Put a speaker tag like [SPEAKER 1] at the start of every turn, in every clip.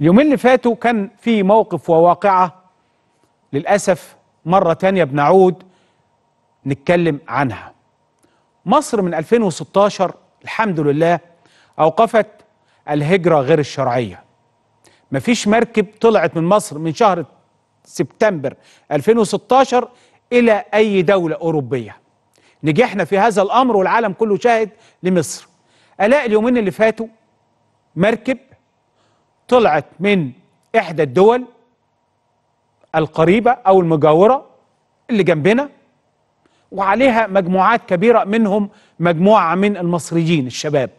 [SPEAKER 1] اليومين اللي فاتوا كان في موقف وواقعة للأسف مرة تانية بنعود نتكلم عنها مصر من 2016 الحمد لله أوقفت الهجرة غير الشرعية مفيش مركب طلعت من مصر من شهر سبتمبر 2016 إلى أي دولة أوروبية نجحنا في هذا الأمر والعالم كله شاهد لمصر ألاقي اليومين اللي فاتوا مركب طلعت من إحدى الدول القريبة أو المجاورة اللي جنبنا وعليها مجموعات كبيرة منهم مجموعة من المصريين الشباب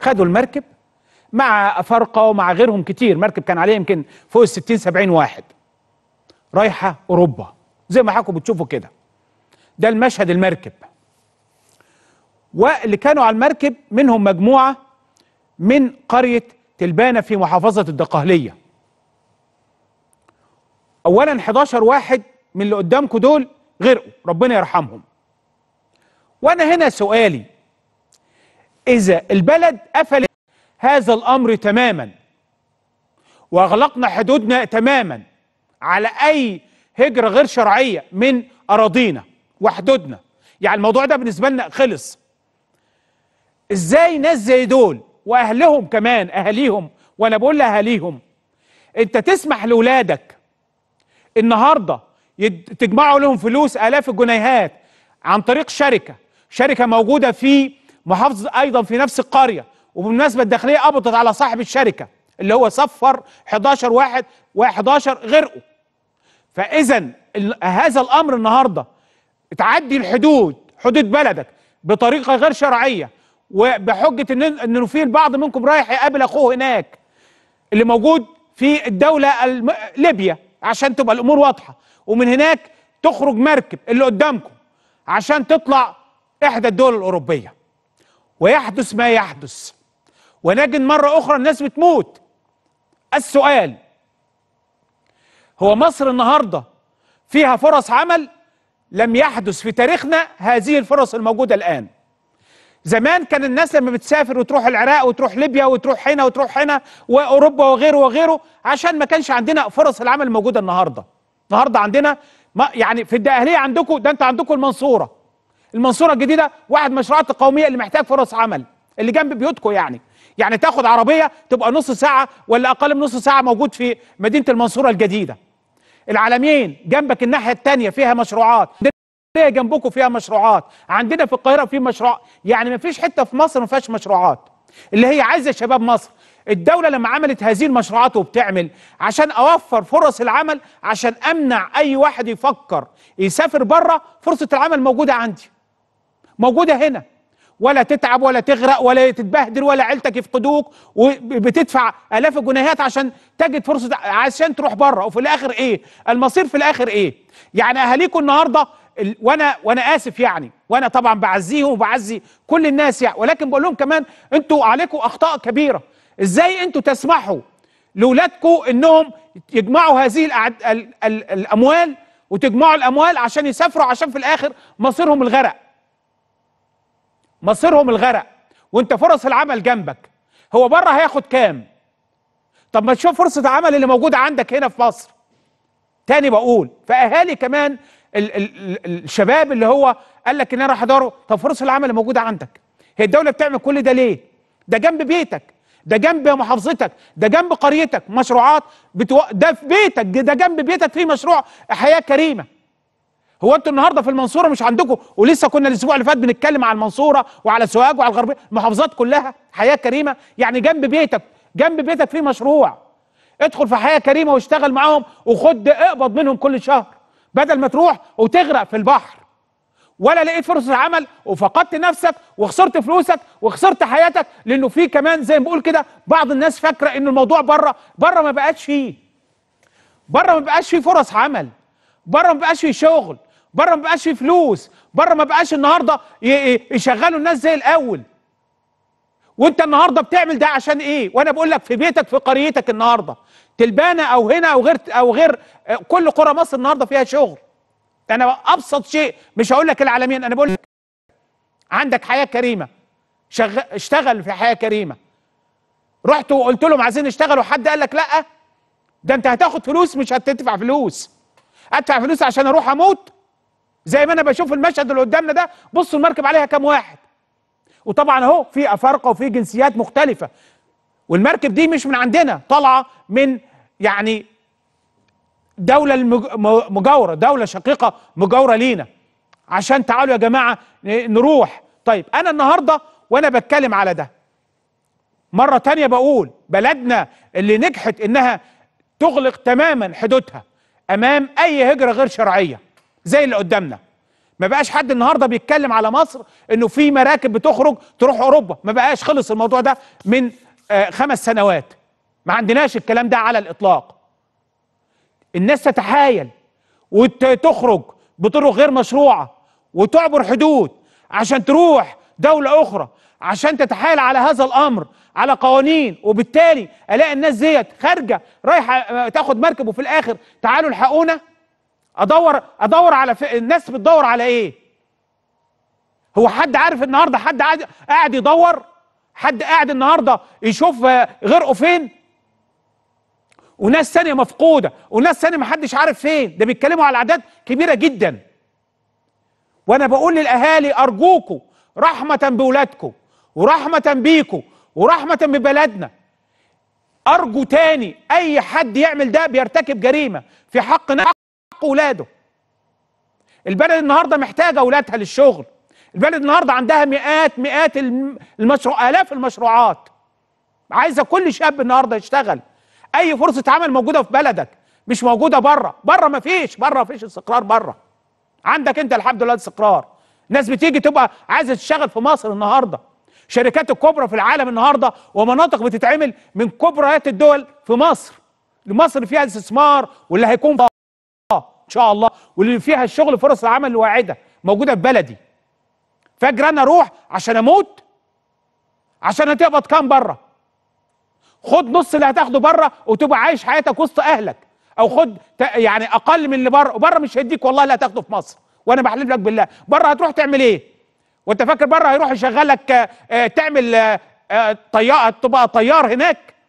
[SPEAKER 1] خدوا المركب مع أفارقة ومع غيرهم كتير مركب كان عليه يمكن فوق الستين سبعين واحد رايحة أوروبا زي ما حضراتكم بتشوفوا كده ده المشهد المركب واللي كانوا على المركب منهم مجموعة من قرية تلبانة في محافظة الدقهلية أولا 11 واحد من اللي قدامكم دول غرقوا ربنا يرحمهم وأنا هنا سؤالي إذا البلد قفلت هذا الأمر تماما وأغلقنا حدودنا تماما على أي هجرة غير شرعية من أراضينا وحدودنا يعني الموضوع ده بالنسبة لنا خلص إزاي ناس زي دول واهلهم كمان اهاليهم وانا بقول لاهاليهم انت تسمح لاولادك النهارده تجمعوا لهم فلوس الاف الجنيهات عن طريق شركه شركه موجوده في محافظه ايضا في نفس القريه وبالمناسبه الداخليه قبضت على صاحب الشركه اللي هو صفر 11 واحد و11 غرقوا فاذا هذا الامر النهارده تعدي الحدود حدود بلدك بطريقه غير شرعيه وبحجه ان انه في البعض منكم رايح يقابل اخوه هناك اللي موجود في الدوله الم... ليبيا عشان تبقى الامور واضحه ومن هناك تخرج مركب اللي قدامكم عشان تطلع احدى الدول الاوروبيه ويحدث ما يحدث ونجد مره اخرى الناس بتموت السؤال هو مصر النهارده فيها فرص عمل لم يحدث في تاريخنا هذه الفرص الموجوده الان زمان كان الناس لما بتسافر وتروح العراق وتروح ليبيا وتروح هنا وتروح هنا واوروبا وغيره وغيره عشان ما كانش عندنا فرص العمل موجوده النهارده النهارده عندنا ما يعني في الدقهليه عندكم ده انت عندكم المنصوره المنصوره الجديده واحد مشروعات القوميه اللي محتاج فرص عمل اللي جنب بيوتكم يعني يعني تاخد عربيه تبقى نص ساعه ولا اقل من نص ساعه موجود في مدينه المنصوره الجديده العالمين جنبك الناحيه الثانيه فيها مشروعات هي جنبكم فيها مشروعات عندنا في القاهره في مشروع يعني ما فيش حته في مصر ما فيهاش مشروعات اللي هي عايزه شباب مصر الدوله لما عملت هذه المشروعات وبتعمل عشان اوفر فرص العمل عشان امنع اي واحد يفكر يسافر بره فرصه العمل موجوده عندي موجوده هنا ولا تتعب ولا تغرق ولا تتبهدل ولا عيلتك يفقدوك وبتدفع الاف الجنيهات عشان تجد فرصه عشان تروح بره وفي الاخر ايه المصير في الاخر ايه يعني اهاليكم النهارده وانا وانا اسف يعني وانا طبعا بعزيهم وبعزي كل الناس يعني ولكن بقول لهم كمان انتوا عليكم اخطاء كبيره ازاي انتوا تسمحوا لاولادكم انهم يجمعوا هذه الأعد... ال... ال... الاموال وتجمعوا الاموال عشان يسافروا عشان في الاخر مصيرهم الغرق مصيرهم الغرق وانت فرص العمل جنبك هو بره هياخد كام طب ما تشوف فرصه العمل اللي موجوده عندك هنا في مصر تاني بقول فاهالي كمان ال ال الشباب اللي هو قال لك ان انا راح اداره طب فرص العمل اللي موجوده عندك هي الدوله بتعمل كل ده ليه ده جنب بيتك ده جنب محافظتك ده جنب قريتك مشروعات بتو... ده في بيتك ده جنب بيتك في مشروع حياه كريمه هو انتوا النهارده في المنصوره مش عندكم ولسه كنا الاسبوع اللي فات بنتكلم على المنصوره وعلى سوهاج وعلى الغربيه المحافظات كلها حياه كريمه يعني جنب بيتك جنب بيتك في مشروع ادخل في حياه كريمه واشتغل معاهم وخد اقبض منهم كل شهر بدل ما تروح وتغرق في البحر ولا لقيت فرصه عمل وفقدت نفسك وخسرت فلوسك وخسرت حياتك لانه في كمان زي ما بقول كده بعض الناس فاكره ان الموضوع بره بره ما بقاش فيه بره ما بقاش فيه فرص عمل بره ما بقاش فيه شغل بره ما بقاش فيه فلوس بره ما بقاش النهارده يشغلوا الناس زي الاول وانت النهارده بتعمل ده عشان ايه وانا بقول لك في بيتك في قريتك النهارده تلبانه او هنا او غير او غير آه، كل قرى مصر النهارده فيها شغل انا ابسط شيء مش هقول لك العالمين انا بقول لك عندك حياه كريمه شغ... اشتغل في حياه كريمه رحت وقلت لهم عايزين يشتغلوا حد قال لك لا ده انت هتاخد فلوس مش هتدفع فلوس ادفع فلوس عشان اروح اموت زي ما انا بشوف المشهد اللي قدامنا ده بصوا المركب عليها كام واحد وطبعا اهو في افارقه وفي جنسيات مختلفه والمركب دي مش من عندنا طالعه من يعني دولة مجاورة دولة شقيقة مجاورة لينا عشان تعالوا يا جماعة نروح طيب أنا النهاردة وأنا بتكلم على ده مرة تانية بقول بلدنا اللي نجحت إنها تغلق تماما حدودها أمام أي هجرة غير شرعية زي اللي قدامنا ما بقاش حد النهارده بيتكلم على مصر انه في مراكب بتخرج تروح اوروبا ما بقاش خلص الموضوع ده من آه، خمس سنوات ما عندناش الكلام ده على الاطلاق الناس تتحايل وتخرج بطرق غير مشروعه وتعبر حدود عشان تروح دوله اخرى عشان تتحايل على هذا الامر على قوانين وبالتالي الاقي الناس ديت خارجه رايحه آه، تاخد مركب وفي الاخر تعالوا الحقونا ادور ادور على في الناس بتدور على ايه هو حد عارف النهارده حد قاعد قاعد يدور حد قاعد النهارده يشوف غرقه فين وناس ثانيه مفقوده وناس ثانيه محدش عارف فين ده بيتكلموا على اعداد كبيره جدا وانا بقول للاهالي ارجوكم رحمه باولادكم ورحمه بيكم ورحمه ببلدنا ارجو تاني اي حد يعمل ده بيرتكب جريمه في حق حق ولاده البلد النهارده محتاجه اولادها للشغل البلد النهارده عندها مئات مئات المشروع الاف المشروعات عايزه كل شاب النهارده يشتغل اي فرصه عمل موجوده في بلدك مش موجوده بره بره ما فيش بره ما فيش استقرار بره عندك انت الحمد لله استقرار ناس بتيجي تبقى عايزه تشتغل في مصر النهارده شركات الكبرى في العالم النهارده ومناطق بتتعمل من كبريات الدول في مصر مصر فيها استثمار واللي هيكون شاء الله واللي فيها الشغل فرص العمل الواعدة موجوده في بلدي فجر انا اروح عشان اموت عشان هتقبض كام بره خد نص اللي هتاخده بره وتبقى عايش حياتك وسط اهلك او خد يعني اقل من اللي بره وبره مش هيديك والله اللي هتاخده في مصر وانا بحلف لك بالله بره هتروح تعمل ايه وانت فاكر بره هيروح يشغلك آه، تعمل آه، آه، طيار تبقى طيار هناك